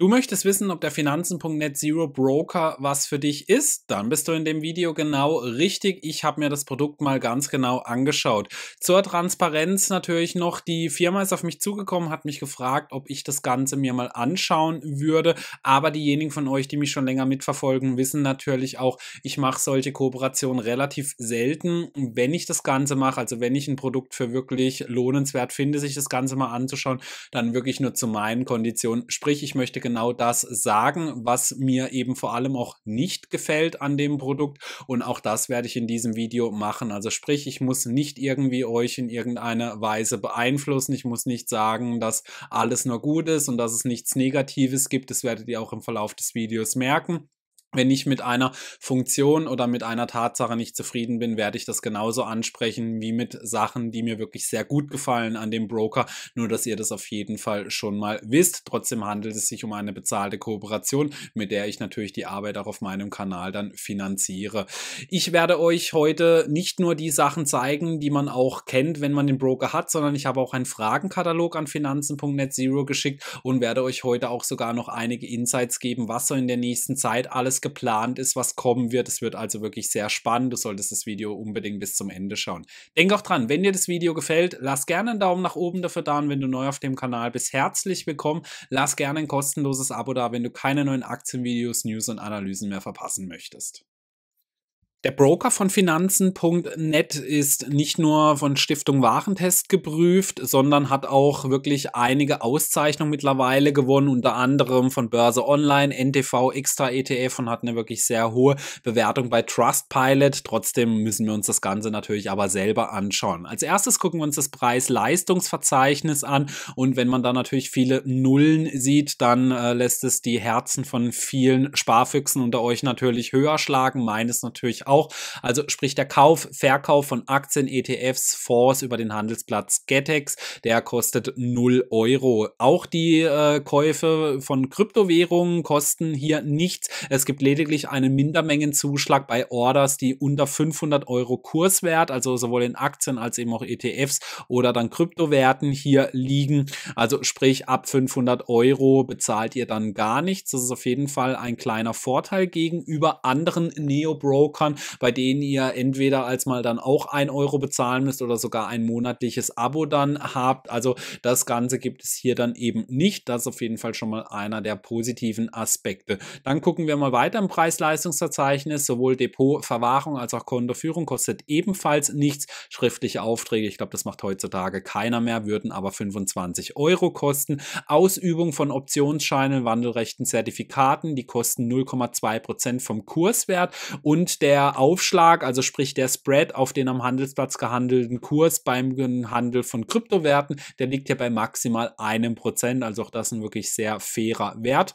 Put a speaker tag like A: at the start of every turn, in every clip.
A: Du möchtest wissen, ob der Finanzen.net Zero Broker was für dich ist? Dann bist du in dem Video genau richtig. Ich habe mir das Produkt mal ganz genau angeschaut. Zur Transparenz natürlich noch, die Firma ist auf mich zugekommen, hat mich gefragt, ob ich das Ganze mir mal anschauen würde. Aber diejenigen von euch, die mich schon länger mitverfolgen, wissen natürlich auch, ich mache solche Kooperationen relativ selten. Wenn ich das Ganze mache, also wenn ich ein Produkt für wirklich lohnenswert finde, sich das Ganze mal anzuschauen, dann wirklich nur zu meinen Konditionen. Sprich, ich möchte genau das sagen, was mir eben vor allem auch nicht gefällt an dem Produkt. Und auch das werde ich in diesem Video machen. Also sprich, ich muss nicht irgendwie euch in irgendeiner Weise beeinflussen. Ich muss nicht sagen, dass alles nur gut ist und dass es nichts Negatives gibt. Das werdet ihr auch im Verlauf des Videos merken. Wenn ich mit einer Funktion oder mit einer Tatsache nicht zufrieden bin, werde ich das genauso ansprechen wie mit Sachen, die mir wirklich sehr gut gefallen an dem Broker. Nur, dass ihr das auf jeden Fall schon mal wisst. Trotzdem handelt es sich um eine bezahlte Kooperation, mit der ich natürlich die Arbeit auch auf meinem Kanal dann finanziere. Ich werde euch heute nicht nur die Sachen zeigen, die man auch kennt, wenn man den Broker hat, sondern ich habe auch einen Fragenkatalog an finanzen.net zero geschickt und werde euch heute auch sogar noch einige Insights geben, was so in der nächsten Zeit alles alles geplant ist, was kommen wird. Es wird also wirklich sehr spannend. Du solltest das Video unbedingt bis zum Ende schauen. Denk auch dran, wenn dir das Video gefällt, lass gerne einen Daumen nach oben dafür da und wenn du neu auf dem Kanal bist, herzlich willkommen. Lass gerne ein kostenloses Abo da, wenn du keine neuen Aktienvideos, News und Analysen mehr verpassen möchtest. Der Broker von Finanzen.net ist nicht nur von Stiftung Warentest geprüft, sondern hat auch wirklich einige Auszeichnungen mittlerweile gewonnen, unter anderem von Börse Online, NTV, Extra ETF und hat eine wirklich sehr hohe Bewertung bei Trustpilot. Trotzdem müssen wir uns das Ganze natürlich aber selber anschauen. Als erstes gucken wir uns das Preis-Leistungsverzeichnis an und wenn man da natürlich viele Nullen sieht, dann äh, lässt es die Herzen von vielen Sparfüchsen unter euch natürlich höher schlagen, meines natürlich auch. Also sprich der Kauf, Verkauf von Aktien, ETFs, Fonds über den Handelsplatz Getex, der kostet 0 Euro. Auch die äh, Käufe von Kryptowährungen kosten hier nichts. Es gibt lediglich einen Mindermengenzuschlag bei Orders, die unter 500 Euro Kurswert, also sowohl in Aktien als eben auch ETFs oder dann Kryptowerten hier liegen. Also sprich ab 500 Euro bezahlt ihr dann gar nichts. Das ist auf jeden Fall ein kleiner Vorteil gegenüber anderen Neo-Brokern, bei denen ihr entweder als mal dann auch ein Euro bezahlen müsst oder sogar ein monatliches Abo dann habt. Also das Ganze gibt es hier dann eben nicht. Das ist auf jeden Fall schon mal einer der positiven Aspekte. Dann gucken wir mal weiter im Preis-Leistungsverzeichnis. Sowohl Depot, Verwahrung als auch Kontoführung kostet ebenfalls nichts. Schriftliche Aufträge, ich glaube, das macht heutzutage keiner mehr, würden aber 25 Euro kosten. Ausübung von Optionsscheinen, wandelrechten Zertifikaten, die kosten 0,2% Prozent vom Kurswert und der Aufschlag, also sprich der Spread auf den am Handelsplatz gehandelten Kurs beim Handel von Kryptowerten, der liegt hier bei maximal einem Prozent. Also auch das ein wirklich sehr fairer Wert.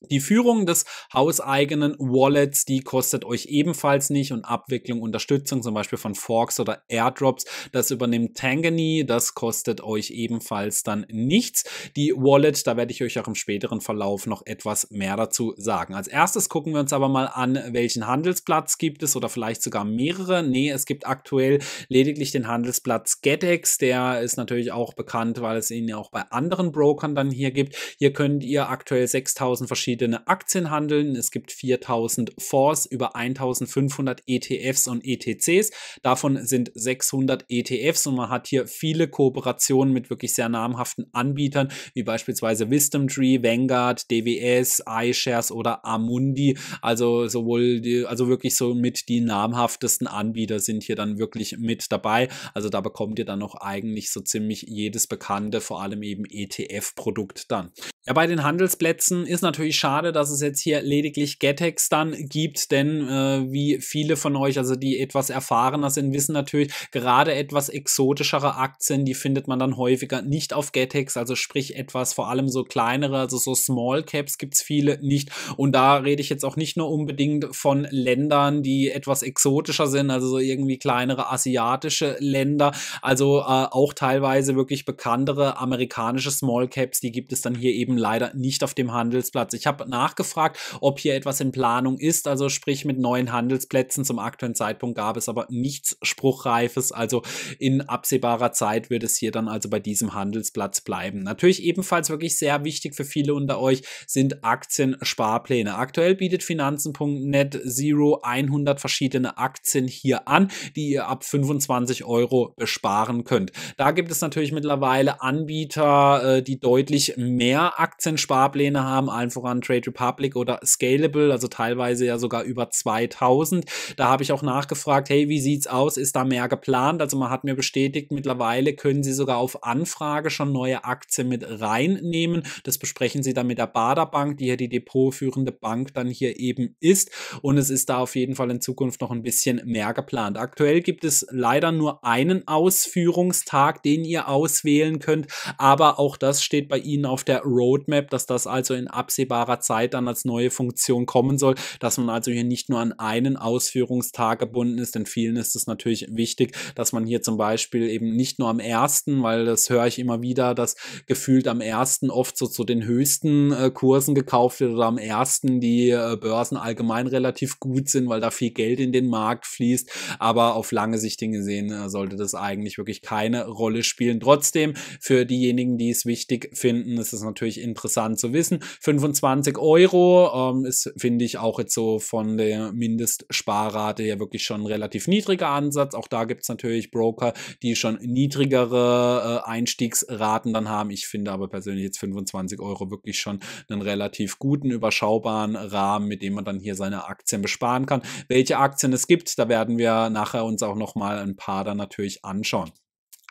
A: Die Führung des hauseigenen Wallets, die kostet euch ebenfalls nicht und Abwicklung, Unterstützung, zum Beispiel von Forks oder Airdrops, das übernimmt Tangany, das kostet euch ebenfalls dann nichts. Die Wallet, da werde ich euch auch im späteren Verlauf noch etwas mehr dazu sagen. Als erstes gucken wir uns aber mal an, welchen Handelsplatz gibt es oder vielleicht sogar mehrere. Nee, es gibt aktuell lediglich den Handelsplatz GetEx, der ist natürlich auch bekannt, weil es ihn ja auch bei anderen Brokern dann hier gibt. Hier könnt ihr aktuell 6000 verschiedene verschiedene Aktien handeln. Es gibt 4000 Fonds, über 1500 ETFs und ETCs. Davon sind 600 ETFs und man hat hier viele Kooperationen mit wirklich sehr namhaften Anbietern, wie beispielsweise Wisdom Tree, Vanguard, DWS, iShares oder Amundi. Also sowohl, die, also wirklich so mit die namhaftesten Anbieter sind hier dann wirklich mit dabei. Also da bekommt ihr dann noch eigentlich so ziemlich jedes bekannte, vor allem eben ETF-Produkt dann. Ja, bei den Handelsplätzen ist natürlich schade, dass es jetzt hier lediglich GetEx dann gibt, denn äh, wie viele von euch, also die etwas erfahrener sind, wissen natürlich, gerade etwas exotischere Aktien, die findet man dann häufiger nicht auf GetEx, also sprich etwas vor allem so kleinere, also so Small Caps gibt es viele nicht. Und da rede ich jetzt auch nicht nur unbedingt von Ländern, die etwas exotischer sind, also so irgendwie kleinere asiatische Länder, also äh, auch teilweise wirklich bekanntere amerikanische Small Caps, die gibt es dann hier eben leider nicht auf dem Handelsplatz. Ich habe nachgefragt, ob hier etwas in Planung ist. Also sprich mit neuen Handelsplätzen. Zum aktuellen Zeitpunkt gab es aber nichts Spruchreifes. Also in absehbarer Zeit wird es hier dann also bei diesem Handelsplatz bleiben. Natürlich ebenfalls wirklich sehr wichtig für viele unter euch sind Aktiensparpläne. Aktuell bietet Finanzen.net Zero 100 verschiedene Aktien hier an, die ihr ab 25 Euro besparen könnt. Da gibt es natürlich mittlerweile Anbieter, äh, die deutlich mehr Aktiensparpläne haben, allen voran an Trade Republic oder Scalable, also teilweise ja sogar über 2000. Da habe ich auch nachgefragt, hey, wie sieht's aus? Ist da mehr geplant? Also man hat mir bestätigt, mittlerweile können sie sogar auf Anfrage schon neue Aktien mit reinnehmen. Das besprechen sie dann mit der Bader Bank, die ja die depotführende Bank dann hier eben ist. Und es ist da auf jeden Fall in Zukunft noch ein bisschen mehr geplant. Aktuell gibt es leider nur einen Ausführungstag, den ihr auswählen könnt. Aber auch das steht bei Ihnen auf der Roadmap, dass das also in absehbarer absehbarer Zeit dann als neue Funktion kommen soll, dass man also hier nicht nur an einen Ausführungstag gebunden ist, denn vielen ist es natürlich wichtig, dass man hier zum Beispiel eben nicht nur am ersten, weil das höre ich immer wieder, dass gefühlt am ersten oft so zu den höchsten äh, Kursen gekauft wird oder am ersten die äh, Börsen allgemein relativ gut sind, weil da viel Geld in den Markt fließt, aber auf lange Sicht gesehen äh, sollte das eigentlich wirklich keine Rolle spielen. Trotzdem, für diejenigen, die es wichtig finden, ist es natürlich interessant zu wissen, 25 20 Euro ähm, ist, finde ich, auch jetzt so von der Mindestsparrate ja wirklich schon ein relativ niedriger Ansatz. Auch da gibt es natürlich Broker, die schon niedrigere äh, Einstiegsraten dann haben. Ich finde aber persönlich jetzt 25 Euro wirklich schon einen relativ guten, überschaubaren Rahmen, mit dem man dann hier seine Aktien besparen kann. Welche Aktien es gibt, da werden wir nachher uns auch nochmal ein paar dann natürlich anschauen.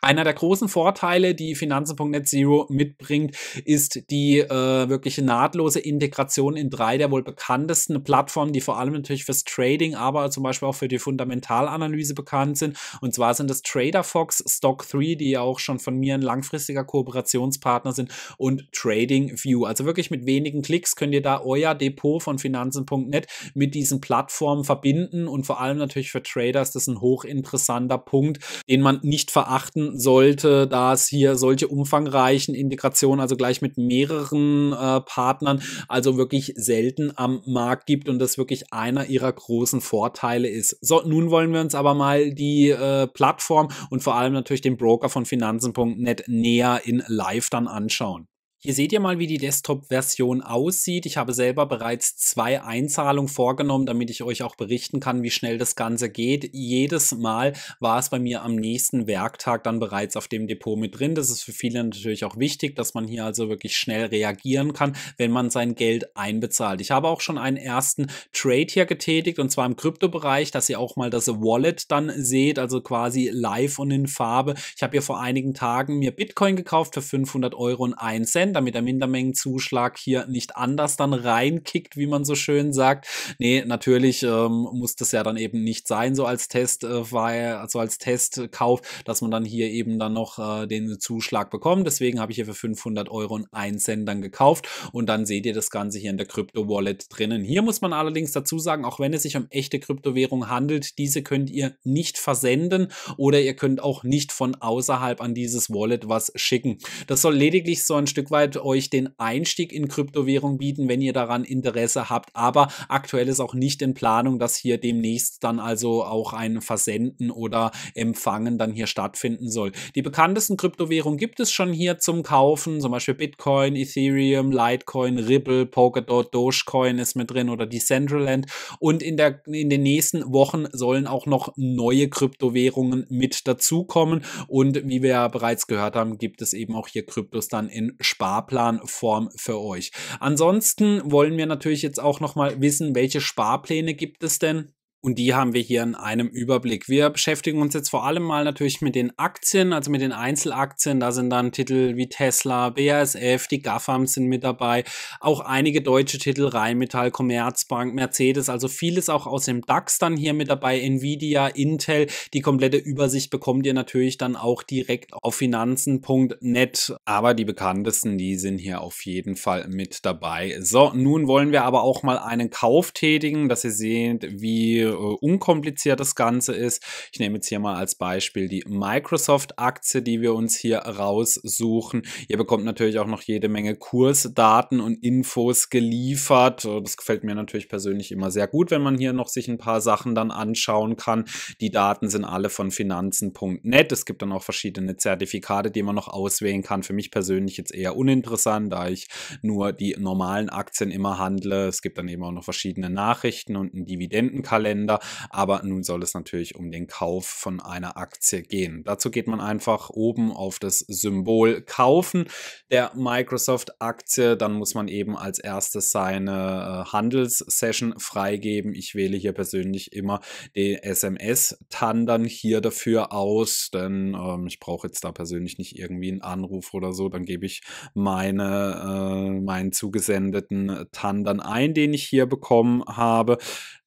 A: Einer der großen Vorteile, die Finanzen.net Zero mitbringt, ist die äh, wirkliche nahtlose Integration in drei der wohl bekanntesten Plattformen, die vor allem natürlich fürs Trading, aber zum Beispiel auch für die Fundamentalanalyse bekannt sind. Und zwar sind das TraderFox, Stock3, die ja auch schon von mir ein langfristiger Kooperationspartner sind, und TradingView. Also wirklich mit wenigen Klicks könnt ihr da euer Depot von Finanzen.net mit diesen Plattformen verbinden und vor allem natürlich für Trader ist das ein hochinteressanter Punkt, den man nicht verachten ähm, sollte das hier solche umfangreichen Integrationen, also gleich mit mehreren äh, Partnern, also wirklich selten am Markt gibt und das wirklich einer ihrer großen Vorteile ist. So, nun wollen wir uns aber mal die äh, Plattform und vor allem natürlich den Broker von Finanzen.net näher in Live dann anschauen. Hier seht ihr mal, wie die Desktop-Version aussieht. Ich habe selber bereits zwei Einzahlungen vorgenommen, damit ich euch auch berichten kann, wie schnell das Ganze geht. Jedes Mal war es bei mir am nächsten Werktag dann bereits auf dem Depot mit drin. Das ist für viele natürlich auch wichtig, dass man hier also wirklich schnell reagieren kann, wenn man sein Geld einbezahlt. Ich habe auch schon einen ersten Trade hier getätigt und zwar im Kryptobereich, dass ihr auch mal das Wallet dann seht, also quasi live und in Farbe. Ich habe hier vor einigen Tagen mir Bitcoin gekauft für 500 Euro und 1 Cent. Prozent, damit der Mindermengenzuschlag hier nicht anders dann reinkickt, wie man so schön sagt. Nee, natürlich ähm, muss das ja dann eben nicht sein, so als Test, äh, weil, also als Testkauf, dass man dann hier eben dann noch äh, den Zuschlag bekommt. Deswegen habe ich hier für 500 Euro und 1 Cent dann gekauft und dann seht ihr das Ganze hier in der Krypto-Wallet drinnen. Hier muss man allerdings dazu sagen, auch wenn es sich um echte Kryptowährung handelt, diese könnt ihr nicht versenden oder ihr könnt auch nicht von außerhalb an dieses Wallet was schicken. Das soll lediglich so ein Stück weit weit euch den Einstieg in Kryptowährung bieten, wenn ihr daran Interesse habt. Aber aktuell ist auch nicht in Planung, dass hier demnächst dann also auch ein Versenden oder Empfangen dann hier stattfinden soll. Die bekanntesten Kryptowährungen gibt es schon hier zum Kaufen, zum Beispiel Bitcoin, Ethereum, Litecoin, Ripple, Polkadot, Dogecoin ist mit drin oder Decentraland. Und in, der, in den nächsten Wochen sollen auch noch neue Kryptowährungen mit dazukommen. Und wie wir ja bereits gehört haben, gibt es eben auch hier Kryptos dann in Spanien. Sparplanform für euch. Ansonsten wollen wir natürlich jetzt auch nochmal wissen, welche Sparpläne gibt es denn? Und die haben wir hier in einem Überblick. Wir beschäftigen uns jetzt vor allem mal natürlich mit den Aktien, also mit den Einzelaktien. Da sind dann Titel wie Tesla, BASF, die GAFAM sind mit dabei. Auch einige deutsche Titel, Rheinmetall, Commerzbank, Mercedes. Also vieles auch aus dem DAX dann hier mit dabei. Nvidia, Intel. Die komplette Übersicht bekommt ihr natürlich dann auch direkt auf finanzen.net. Aber die bekanntesten, die sind hier auf jeden Fall mit dabei. So, nun wollen wir aber auch mal einen Kauf tätigen, dass ihr seht, wie äh, unkompliziert das Ganze ist. Ich nehme jetzt hier mal als Beispiel die Microsoft-Aktie, die wir uns hier raussuchen. Ihr bekommt natürlich auch noch jede Menge Kursdaten und Infos geliefert. Äh, das gefällt mir natürlich persönlich immer sehr gut, wenn man hier noch sich ein paar Sachen dann anschauen kann. Die Daten sind alle von finanzen.net. Es gibt dann auch verschiedene Zertifikate, die man noch auswählen kann. Für mich persönlich jetzt eher uninteressant, da ich nur die normalen Aktien immer handle. Es gibt dann eben auch noch verschiedene Nachrichten und einen Dividendenkalender. Kalender, aber nun soll es natürlich um den Kauf von einer Aktie gehen. Dazu geht man einfach oben auf das Symbol Kaufen der Microsoft-Aktie, dann muss man eben als erstes seine äh, Handelssession freigeben. Ich wähle hier persönlich immer den SMS-Tandern hier dafür aus, denn ähm, ich brauche jetzt da persönlich nicht irgendwie einen Anruf oder so, dann gebe ich meine, äh, meinen zugesendeten Tandern ein, den ich hier bekommen habe.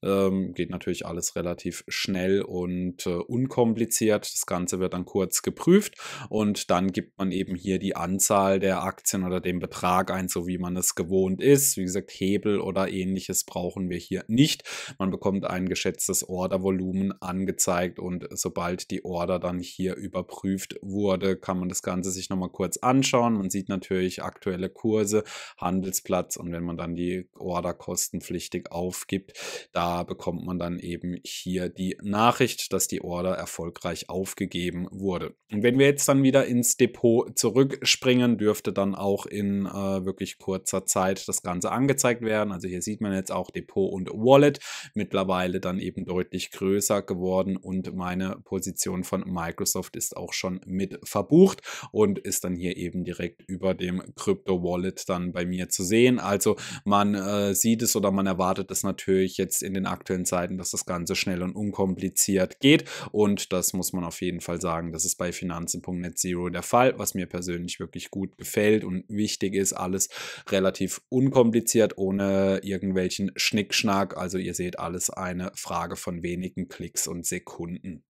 A: Ähm, geht natürlich alles relativ schnell und äh, unkompliziert. Das Ganze wird dann kurz geprüft und dann gibt man eben hier die Anzahl der Aktien oder den Betrag ein, so wie man es gewohnt ist. Wie gesagt, Hebel oder ähnliches brauchen wir hier nicht. Man bekommt ein geschätztes Ordervolumen angezeigt und sobald die Order dann hier überprüft wurde, kann man das Ganze sich nochmal kurz anschauen. Man sieht natürlich aktuelle Kurse, Handelsplatz und wenn man dann die Order kostenpflichtig aufgibt, da bekommt man dann eben hier die Nachricht, dass die Order erfolgreich aufgegeben wurde. Und wenn wir jetzt dann wieder ins Depot zurückspringen, dürfte dann auch in äh, wirklich kurzer Zeit das Ganze angezeigt werden. Also hier sieht man jetzt auch Depot und Wallet mittlerweile dann eben deutlich größer geworden und meine Position von Microsoft ist auch schon mit verbucht und ist dann hier eben direkt über dem Crypto Wallet dann bei mir zu sehen. Also man äh, sieht es oder man erwartet es natürlich jetzt in den den aktuellen Zeiten, dass das Ganze schnell und unkompliziert geht. Und das muss man auf jeden Fall sagen, das ist bei Finanzen.net Zero der Fall, was mir persönlich wirklich gut gefällt und wichtig ist, alles relativ unkompliziert, ohne irgendwelchen Schnickschnack. Also ihr seht alles eine Frage von wenigen Klicks und Sekunden.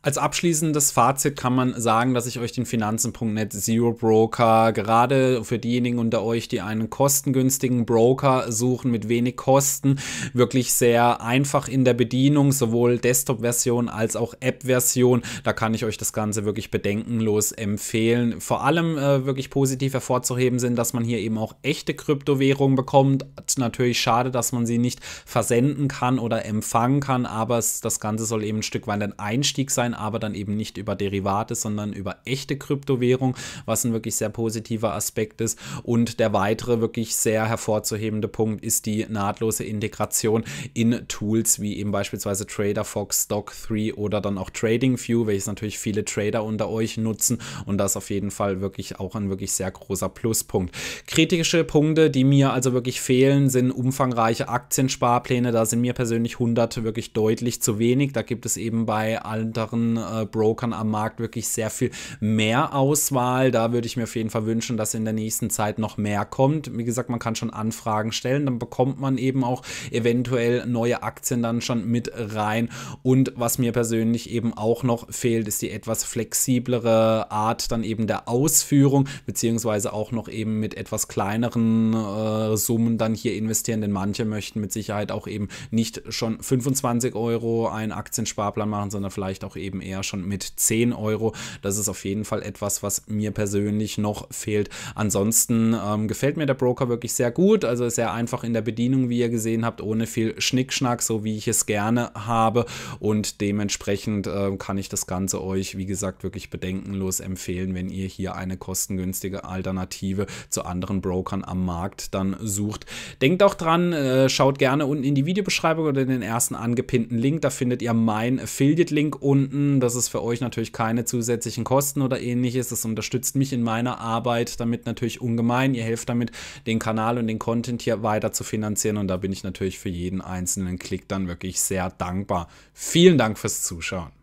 A: Als abschließendes Fazit kann man sagen, dass ich euch den Finanzen.net Zero Broker gerade für diejenigen unter euch, die einen kostengünstigen Broker suchen mit wenig Kosten, wirklich sehr einfach in der Bedienung, sowohl Desktop-Version als auch App-Version. Da kann ich euch das Ganze wirklich bedenkenlos empfehlen. Vor allem äh, wirklich positiv hervorzuheben sind, dass man hier eben auch echte Kryptowährungen bekommt. Natürlich schade, dass man sie nicht versenden kann oder empfangen kann, aber das Ganze soll eben ein Stück weit ein Einstieg sein Online, aber dann eben nicht über Derivate, sondern über echte Kryptowährung, was ein wirklich sehr positiver Aspekt ist. Und der weitere wirklich sehr hervorzuhebende Punkt ist die nahtlose Integration in Tools wie eben beispielsweise TraderFox, Stock3 oder dann auch TradingView, welches natürlich viele Trader unter euch nutzen und das auf jeden Fall wirklich auch ein wirklich sehr großer Pluspunkt. Kritische Punkte, die mir also wirklich fehlen, sind umfangreiche Aktiensparpläne. Da sind mir persönlich 100 wirklich deutlich zu wenig. Da gibt es eben bei anderen anderen äh, Brokern am Markt wirklich sehr viel mehr Auswahl. Da würde ich mir auf jeden Fall wünschen, dass in der nächsten Zeit noch mehr kommt. Wie gesagt, man kann schon Anfragen stellen, dann bekommt man eben auch eventuell neue Aktien dann schon mit rein. Und was mir persönlich eben auch noch fehlt, ist die etwas flexiblere Art dann eben der Ausführung, beziehungsweise auch noch eben mit etwas kleineren äh, Summen dann hier investieren, denn manche möchten mit Sicherheit auch eben nicht schon 25 Euro einen Aktiensparplan machen, sondern vielleicht auch eben eben eher schon mit 10 Euro. Das ist auf jeden Fall etwas, was mir persönlich noch fehlt. Ansonsten ähm, gefällt mir der Broker wirklich sehr gut. Also ist sehr einfach in der Bedienung, wie ihr gesehen habt, ohne viel Schnickschnack, so wie ich es gerne habe. Und dementsprechend äh, kann ich das Ganze euch, wie gesagt, wirklich bedenkenlos empfehlen, wenn ihr hier eine kostengünstige Alternative zu anderen Brokern am Markt dann sucht. Denkt auch dran, äh, schaut gerne unten in die Videobeschreibung oder in den ersten angepinnten Link. Da findet ihr meinen Affiliate-Link unten finden, dass es für euch natürlich keine zusätzlichen Kosten oder ähnliches. Das unterstützt mich in meiner Arbeit damit natürlich ungemein. Ihr helft damit, den Kanal und den Content hier weiter zu finanzieren und da bin ich natürlich für jeden einzelnen Klick dann wirklich sehr dankbar. Vielen Dank fürs Zuschauen.